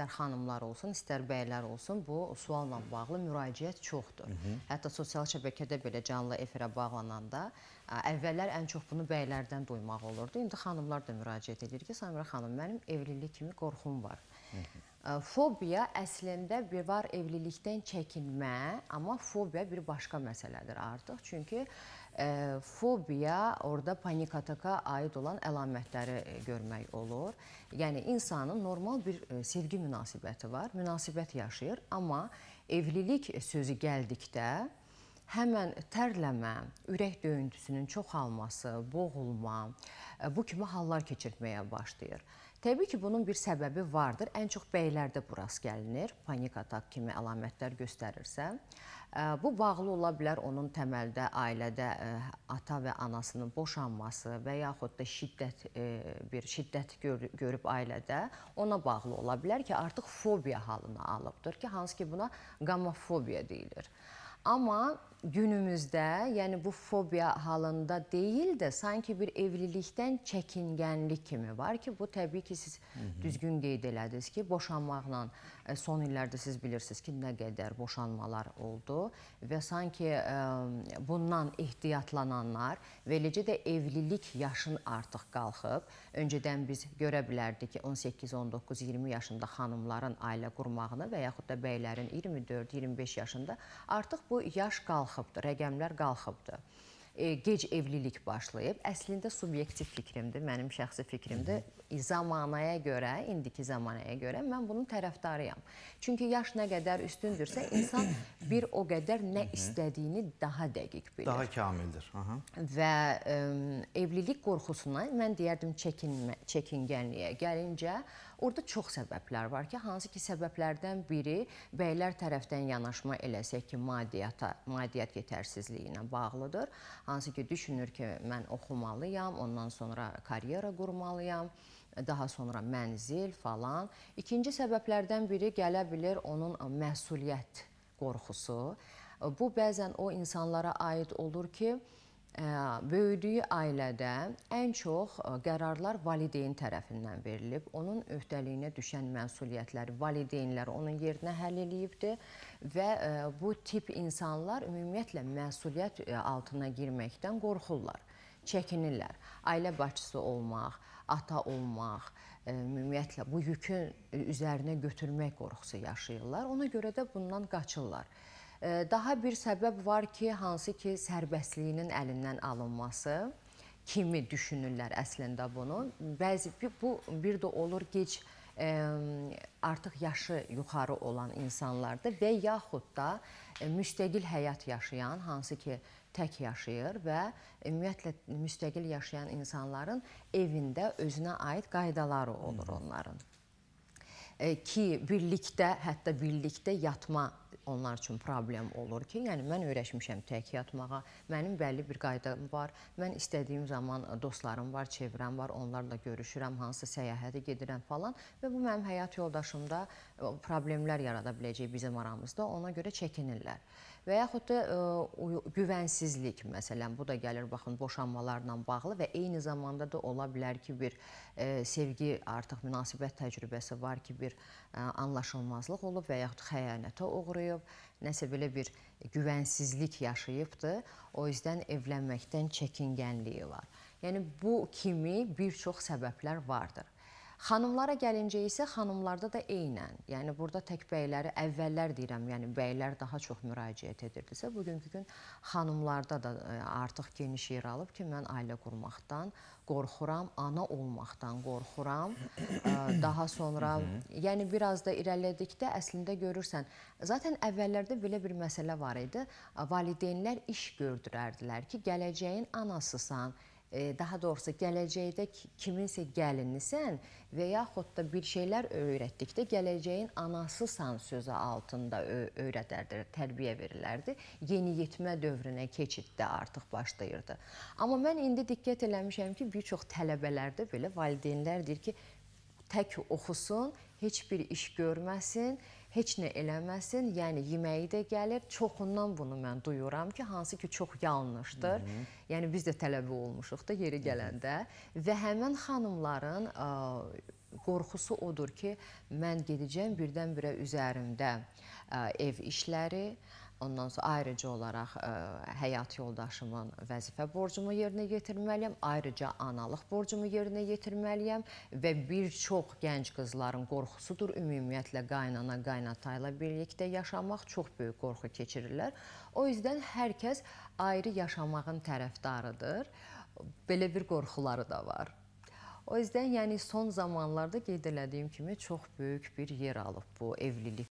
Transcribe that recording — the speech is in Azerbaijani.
istər xanımlar olsun, istər bəylər olsun, bu sualla bağlı müraciət çoxdur. Hı -hı. Hətta sosial şəbəkədə belə canlı efirə bağlananda ə, əvvəllər ən çox bunu bəylərdən duymaq olurdu. İndi xanımlar da müraciət edir ki, Samira xanım, mənim evlilik kimi qorxum var. Hı -hı. Fobiya əslində bir var evlilikdən çəkinmə, amma fobiya bir başqa məsələdir artıq. Çünki e, fobiya orada panik ataka aid olan əlamətləri e, görmək olur. Yəni insanın normal bir e, sevgi münasibəti var, münasibət yaşayır, amma evlilik sözü gəldikdə həmən tərləmə, ürək döyüntüsünün çoxalması, boğulma, e, bu kimi hallar keçirtməyə başlayır. Təbii ki, bunun bir səbəbi vardır. Ən çox bəylərdə bu rast gəlinir, panik atak kimi əlamətlər göstərirsə. E, bu bağlı ola bilər onun təməldə, ailədə e, ata və anasının boşanması və yaxud da şiddət, bir şiddət görüb ailədə ona bağlı ola bilər ki, artıq fobiya halına alıbdır ki, hansı ki buna qamofobiya deyilir. Amma günümüzdə, yəni bu fobiya halında deyil də, sanki bir evlilikdən çəkingənlik kimi var ki, bu təbii ki, siz Hı -hı. düzgün qeyd elədiniz ki, boşanmaqla e, son illərdə siz bilirsiniz ki, nə qədər boşanmalar oldu və sanki ə, e, bundan ehtiyatlananlar və eləcə də evlilik yaşın artıq qalxıb. Öncədən biz görə bilərdik ki, 18, 19, 20 yaşında xanımların ailə qurmağını və yaxud da bəylərin 24, 25 yaşında artıq bu yaş qalxıbdır, rəqəmlər qalxıbdır. E, gec evlilik başlayıb. Əslində subyektiv fikrimdir, mənim şəxsi fikrimdir. Zamanaya görə, indiki zamanaya görə mən bunun tərəfdarıyam. Çünki yaş nə qədər üstündürsə, insan bir o qədər nə istədiyini daha dəqiq bilir. Daha kamildir. Aha. Və e, evlilik qorxusuna mən deyərdim çəkinmə, çəkingənliyə gəlincə, orada çox səbəblər var ki, hansı ki səbəblərdən biri bəylər tərəfdən yanaşma eləsək ki, madiyyata, madiyyat yetərsizliyi ilə bağlıdır. Hansı ki düşünür ki, mən oxumalıyam, ondan sonra karyera qurmalıyam daha sonra mənzil falan. İkinci səbəblərdən biri gələ bilər onun məsuliyyət qorxusu. Bu bəzən o insanlara aid olur ki, Böyüdüyü ailədə ən çox qərarlar valideyn tərəfindən verilib. Onun öhdəliyinə düşən məsuliyyətləri valideynlər onun yerinə həll eləyibdir və bu tip insanlar ümumiyyətlə məsuliyyət altına girməkdən qorxurlar, çəkinirlər. Ailə başçısı olmaq, ata olmaq, ümumiyyətlə bu yükün üzərinə götürmək qorxusu yaşayırlar. Ona görə də bundan qaçırlar. Daha bir səbəb var ki, hansı ki, sərbəstliyinin əlindən alınması kimi düşünürlər əslində bunu. Bəzi bu bir də olur gec ə, artıq yaşı yuxarı olan insanlarda və yaxud da ə, e, müstəqil həyat yaşayan, hansı ki tək yaşayır və e, ümumiyyətlə müstəqil yaşayan insanların evində özünə aid qaydaları olur onların. Ə, e, ki birlikdə, hətta birlikdə yatma onlar üçün problem olur ki, yəni mən öyrəşmişəm tək yatmağa, mənim bəlli bir qaydam var, mən istədiyim zaman dostlarım var, çevrəm var, onlarla görüşürəm, hansı səyahətə gedirəm falan və bu mənim həyat yoldaşımda e, problemlər yarada biləcək bizim aramızda, ona görə çəkinirlər və yaxud da ə, e, güvənsizlik məsələn bu da gəlir baxın boşanmalarla bağlı və eyni zamanda da ola bilər ki bir ə, e, sevgi artıq münasibət təcrübəsi var ki bir ə, e, anlaşılmazlıq olub və yaxud xəyanətə uğrayıb, nəsə belə bir güvənsizlik yaşayıbdı. O yüzdən evlənməkdən çəkingənliyi var. Yəni bu kimi bir çox səbəblər vardır. Xanımlara gəlincə isə xanımlarda da eynən, yəni burada tək bəyləri əvvəllər deyirəm, yəni bəylər daha çox müraciət edirdisə, bugünkü gün xanımlarda da e, artıq geniş yer alıb ki, mən ailə qurmaqdan qorxuram, ana olmaqdan qorxuram. E, daha sonra, yəni biraz da irəlilədikdə əslində görürsən, zaten əvvəllərdə belə bir məsələ var idi. E, valideynlər iş gördürərdilər ki, gələcəyin anasısan, daha doğrusu gələcəkdə kiminsə gəlinisən və yaxud da bir şeylər öyrətdikdə gələcəyin anasısan sözü altında öyrədərdir, tərbiyə verilərdi. Yeniyetmə dövrünə keçiddə artıq başlayırdı. Amma mən indi diqqət eləmişəm ki, bir çox tələbələrdə belə valideynlər deyir ki, tək oxusun, heç bir iş görməsin, heç nə eləməsin, yəni yeməyi də gəlir. Çoxundan bunu mən duyuram ki, hansı ki çox yanlışdır. Hı -hı. Yəni biz də tələbə olmuşuq da yeri gələndə Hı -hı. və həmin xanımların ə, qorxusu odur ki, mən gedəcəm birdən-birə üzərimdə ə, ev işləri, ə, Ondan sonra ayrıca olaraq ə, e, həyat yoldaşımın vəzifə borcumu yerinə yetirməliyəm, ayrıca analıq borcumu yerinə yetirməliyəm və bir çox gənc qızların qorxusudur ümumiyyətlə qaynana, qaynata ilə birlikdə yaşamaq çox böyük qorxu keçirirlər. O yüzdən hər kəs ayrı yaşamağın tərəfdarıdır. Belə bir qorxuları da var. O yüzdən yəni son zamanlarda qeyd elədiyim kimi çox böyük bir yer alıb bu evlilik